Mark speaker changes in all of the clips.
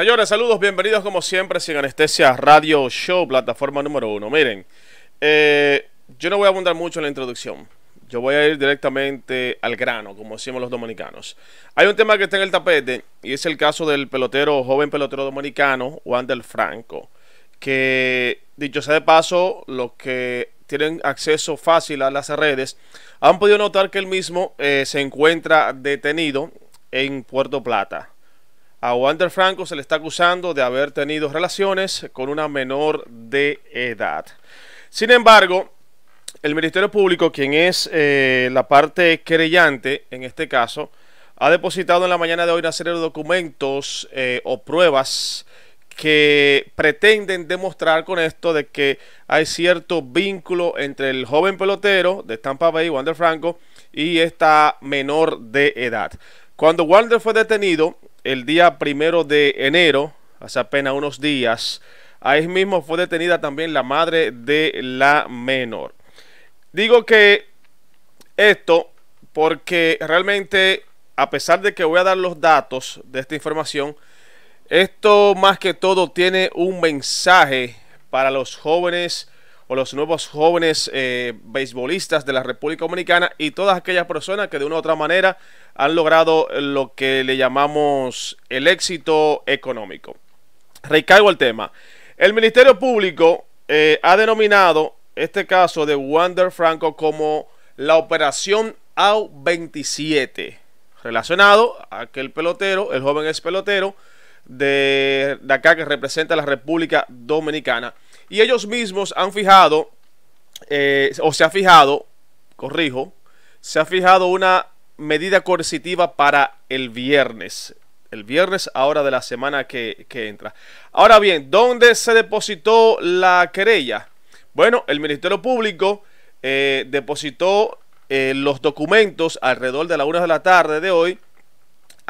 Speaker 1: Señores, saludos, bienvenidos como siempre, sin anestesia, Radio Show, plataforma número uno. Miren, eh, yo no voy a abundar mucho en la introducción. Yo voy a ir directamente al grano, como decimos los dominicanos. Hay un tema que está en el tapete y es el caso del pelotero, joven pelotero dominicano, Juan del Franco. Que, dicho sea de paso, los que tienen acceso fácil a las redes han podido notar que él mismo eh, se encuentra detenido en Puerto Plata a Wander Franco se le está acusando de haber tenido relaciones con una menor de edad. Sin embargo, el Ministerio Público, quien es eh, la parte creyente en este caso, ha depositado en la mañana de hoy una serie de documentos eh, o pruebas que pretenden demostrar con esto de que hay cierto vínculo entre el joven pelotero de Tampa Bay, Wander Franco, y esta menor de edad. Cuando Wander fue detenido, el día primero de enero, hace apenas unos días. Ahí mismo fue detenida también la madre de la menor. Digo que esto porque realmente, a pesar de que voy a dar los datos de esta información, esto más que todo tiene un mensaje para los jóvenes o los nuevos jóvenes eh, beisbolistas de la República Dominicana y todas aquellas personas que de una u otra manera han logrado lo que le llamamos el éxito económico. Recaigo el tema. El Ministerio Público eh, ha denominado este caso de Wander Franco como la operación AU-27, relacionado a que el pelotero, el joven ex pelotero, de, acá que representa la República Dominicana. Y ellos mismos han fijado, eh, o se ha fijado, corrijo, se ha fijado una medida coercitiva para el viernes. El viernes ahora de la semana que, que entra. Ahora bien, ¿dónde se depositó la querella? Bueno, el Ministerio Público eh, depositó eh, los documentos alrededor de la una de la tarde de hoy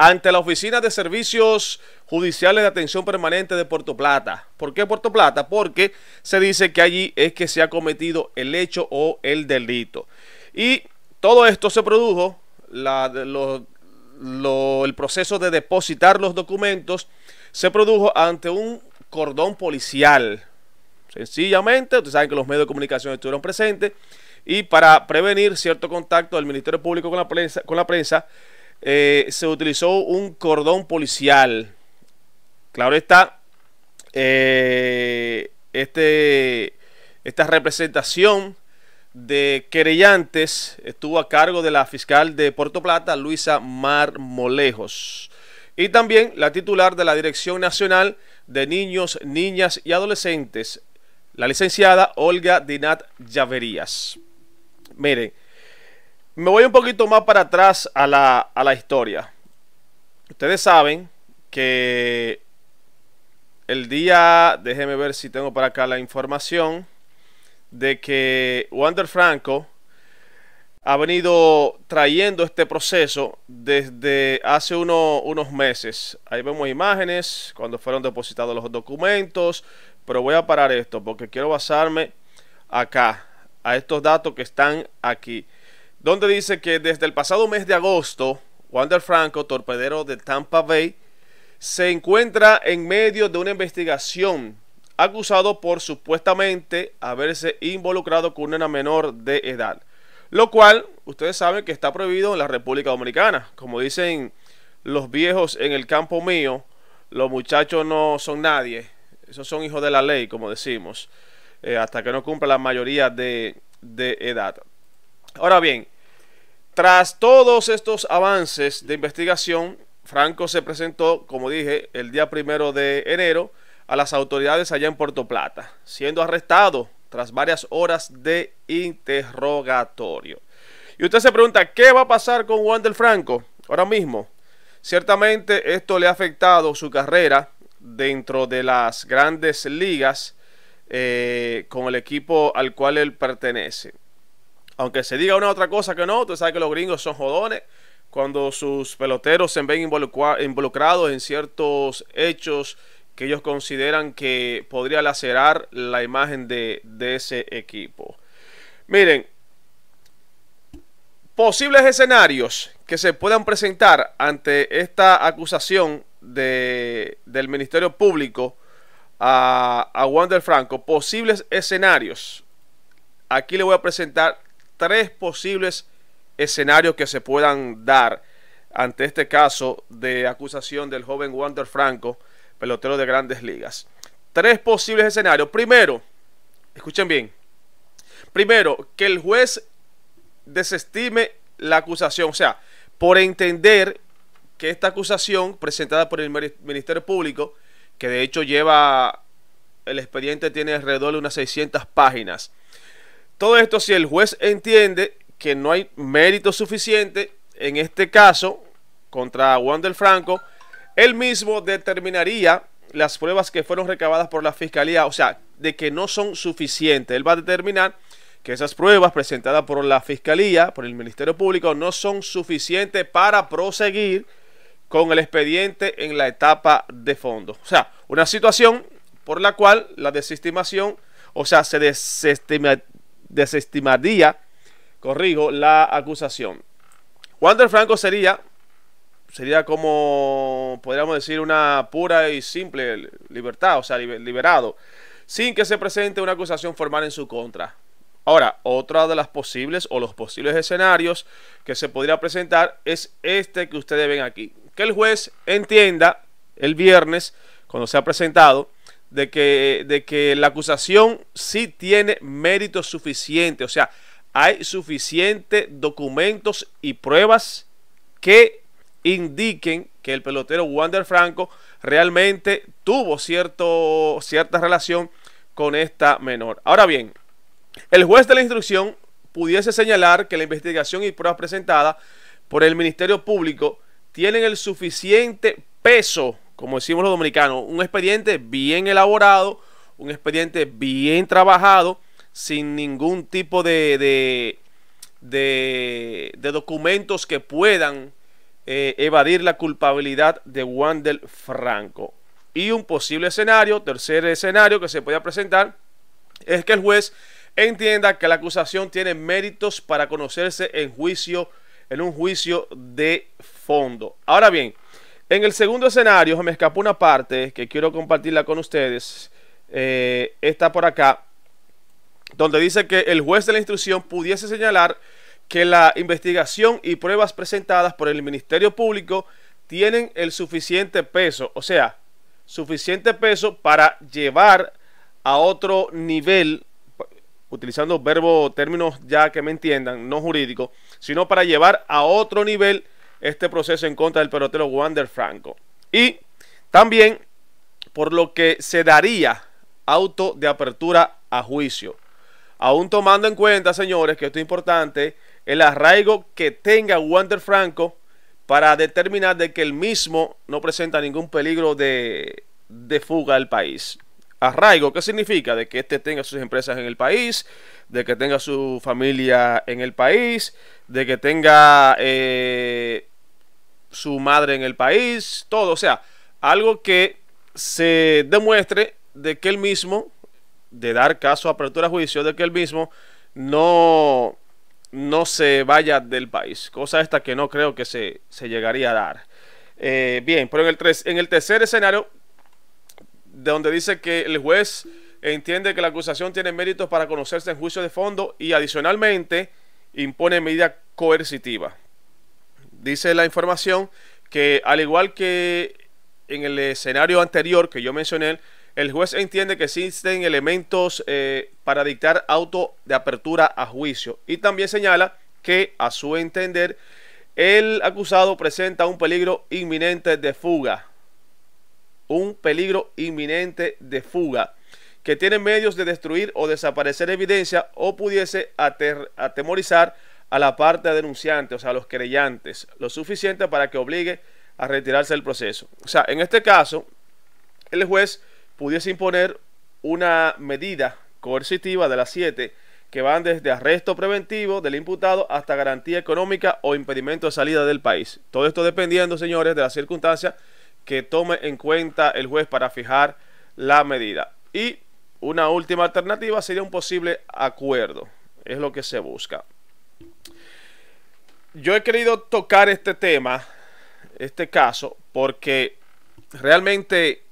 Speaker 1: ante la Oficina de Servicios Judiciales de Atención Permanente de Puerto Plata. ¿Por qué Puerto Plata? Porque se dice que allí es que se ha cometido el hecho o el delito. Y todo esto se produjo, el proceso de depositar los documentos se produjo ante un cordón policial. Sencillamente, ustedes saben que los medios de comunicación estuvieron presentes y para prevenir cierto contacto del Ministerio Público con la prensa, con la prensa eh, se utilizó un cordón policial. Claro está, eh, este, esta representación de querellantes estuvo a cargo de la fiscal de Puerto Plata, Luisa Marmolejos, y también la titular de la Dirección Nacional de Niños, Niñas y Adolescentes, la licenciada Olga Dinat Llaverías. Miren, me voy un poquito más para atrás a la, a la historia. Ustedes saben que el día, déjenme ver si tengo para acá la información, de que Wander Franco ha venido trayendo este proceso desde hace unos meses. Ahí vemos imágenes cuando fueron depositados los documentos, pero voy a parar esto porque quiero basarme acá, a estos datos que están aquí donde dice que desde el pasado mes de agosto, Wander Franco, torpedero de Tampa Bay, se encuentra en medio de una investigación acusado por supuestamente haberse involucrado con una menor de edad. Lo cual, ustedes saben que está prohibido en la República Dominicana. Como dicen los viejos en el campo mío, los muchachos no son nadie. Esos son hijos de la ley, como decimos. Eh, hasta que no cumpla la mayoría de, de edad. Ahora bien, tras todos estos avances de investigación, Franco se presentó, como dije, el día primero de enero a las autoridades allá en Puerto Plata, siendo arrestado tras varias horas de interrogatorio. Y usted se pregunta, ¿qué va a pasar con Juan del Franco ahora mismo? Ciertamente esto le ha afectado su carrera dentro de las grandes ligas eh, con el equipo al cual él pertenece. Aunque se diga una otra cosa que no, tú sabes que los gringos son jodones. Cuando sus peloteros se ven involucrados en ciertos hechos que ellos consideran que podría lacerar la imagen de, ese equipo. Miren, posibles escenarios que se puedan presentar ante esta acusación del Ministerio Público a, a Wander Franco, posibles escenarios. Aquí le voy a presentar tres posibles escenarios que se puedan dar ante este caso de acusación del joven Wander Franco, pelotero de grandes ligas. Tres posibles escenarios. Primero, escuchen bien. Primero, que el juez desestime la acusación, o sea, por entender que esta acusación presentada por el Ministerio Público, que de hecho lleva, el expediente tiene alrededor de unas 600 páginas, todo esto si el juez entiende que no hay mérito suficiente en este caso contra Juan del Franco, él mismo determinaría las pruebas que fueron recabadas por la fiscalía, o sea, de que no son suficientes. Él va a determinar que esas pruebas presentadas por la fiscalía, por el Ministerio Público, no son suficientes para proseguir con el expediente en la etapa de fondo. O sea, una situación por la cual la desestimación, o sea, se desestima, desestimaría, corrijo, la acusación. del Franco sería, sería como, podríamos decir, una pura y simple libertad, o sea, liberado, sin que se presente una acusación formal en su contra. Ahora, otra de las posibles o los posibles escenarios que se podría presentar es este que ustedes ven aquí. Que el juez entienda el viernes, cuando se ha presentado, de que, de que la acusación sí tiene mérito suficiente, o sea, hay suficientes documentos y pruebas que indiquen que el pelotero Wander Franco realmente tuvo cierto, cierta relación con esta menor. Ahora bien, el juez de la instrucción pudiese señalar que la investigación y pruebas presentadas por el Ministerio Público tienen el suficiente peso como decimos los dominicanos, un expediente bien elaborado, un expediente bien trabajado, sin ningún tipo de, de, documentos que puedan eh, evadir la culpabilidad de del Franco. Y un posible escenario, tercer escenario que se pueda presentar, es que el juez entienda que la acusación tiene méritos para conocerse en juicio, en un juicio de fondo. Ahora bien, en el segundo escenario me escapó una parte que quiero compartirla con ustedes. Eh, está por acá, donde dice que el juez de la instrucción pudiese señalar que la investigación y pruebas presentadas por el Ministerio Público tienen el suficiente peso, o sea, suficiente peso para llevar a otro nivel, utilizando verbo, términos ya que me entiendan, no jurídico, sino para llevar a otro nivel este proceso en contra del pelotero Wander Franco. Y también por lo que se daría auto de apertura a juicio. Aún tomando en cuenta, señores, que esto es importante, el arraigo que tenga Wander Franco para determinar de que el mismo no presenta ningún peligro de, de fuga del país. Arraigo, ¿qué significa? De que este tenga sus empresas en el país, de que tenga su familia en el país, de que tenga eh, su madre en el país, todo, o sea, algo que se demuestre de que él mismo, de dar caso a apertura a juicio, de que él mismo no, no se vaya del país, cosa esta que no creo que se, se llegaría a dar. Eh, bien, pero en el, tres, en el tercer escenario, de donde dice que el juez entiende que la acusación tiene méritos para conocerse en juicio de fondo y adicionalmente impone medida coercitiva dice la información que al igual que en el escenario anterior que yo mencioné, el juez entiende que existen elementos eh, para dictar auto de apertura a juicio y también señala que a su entender el acusado presenta un peligro inminente de fuga. Un peligro inminente de fuga que tiene medios de destruir o desaparecer evidencia o pudiese atemorizar a la parte denunciante, o sea, a los creyentes lo suficiente para que obligue a retirarse del proceso. O sea, en este caso, el juez pudiese imponer una medida coercitiva de las siete que van desde arresto preventivo del imputado hasta garantía económica o impedimento de salida del país. Todo esto dependiendo, señores, de las circunstancias que tome en cuenta el juez para fijar la medida. Y una última alternativa sería un posible acuerdo. Es lo que se busca yo he querido tocar este tema, este caso, porque realmente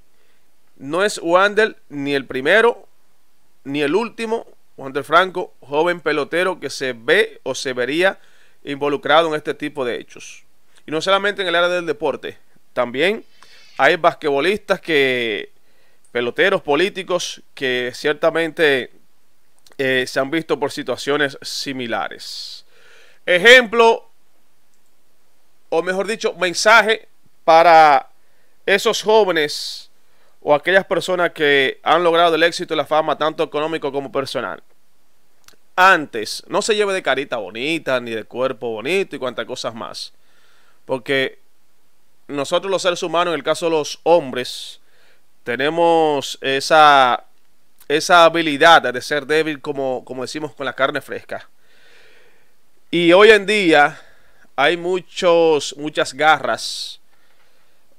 Speaker 1: no es Wander ni el primero ni el último, Wander Franco, joven pelotero que se ve o se vería involucrado en este tipo de hechos. Y no solamente en el área del deporte, también hay basquetbolistas que, peloteros políticos que ciertamente eh, se han visto por situaciones similares ejemplo, o mejor dicho, mensaje para esos jóvenes o aquellas personas que han logrado el éxito y la fama, tanto económico como personal. Antes, no se lleve de carita bonita, ni de cuerpo bonito y cuantas cosas más. Porque nosotros los seres humanos, en el caso de los hombres, tenemos esa, esa habilidad de ser débil, como, como decimos, con la carne fresca. Y hoy en día hay muchos, muchas garras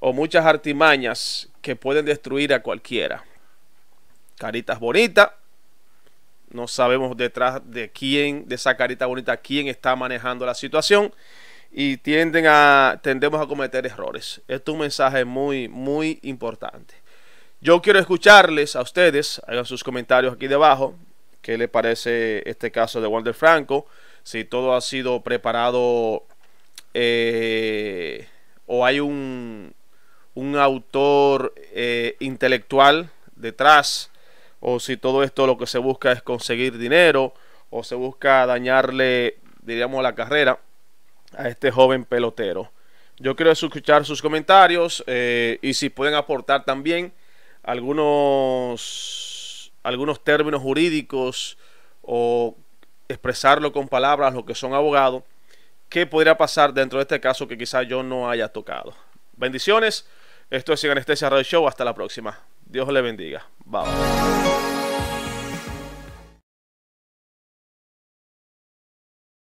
Speaker 1: o muchas artimañas que pueden destruir a cualquiera. Caritas bonitas. No sabemos detrás de quién, de esa carita bonita, quién está manejando la situación. Y tienden a, tendemos a cometer errores. Este es un mensaje muy, muy importante. Yo quiero escucharles a ustedes. Hagan sus comentarios aquí debajo. ¿Qué le parece este caso de Walter Franco? Si todo ha sido preparado eh, o hay un, un autor eh, intelectual detrás o si todo esto lo que se busca es conseguir dinero o se busca dañarle, diríamos, la carrera a este joven pelotero. Yo quiero escuchar sus comentarios eh, y si pueden aportar también algunos algunos términos jurídicos o expresarlo con palabras lo que son abogados, qué podría pasar dentro de este caso que quizás yo no haya tocado. Bendiciones, esto es Sin Anestesia Radio Show, hasta la próxima. Dios le bendiga. Bye.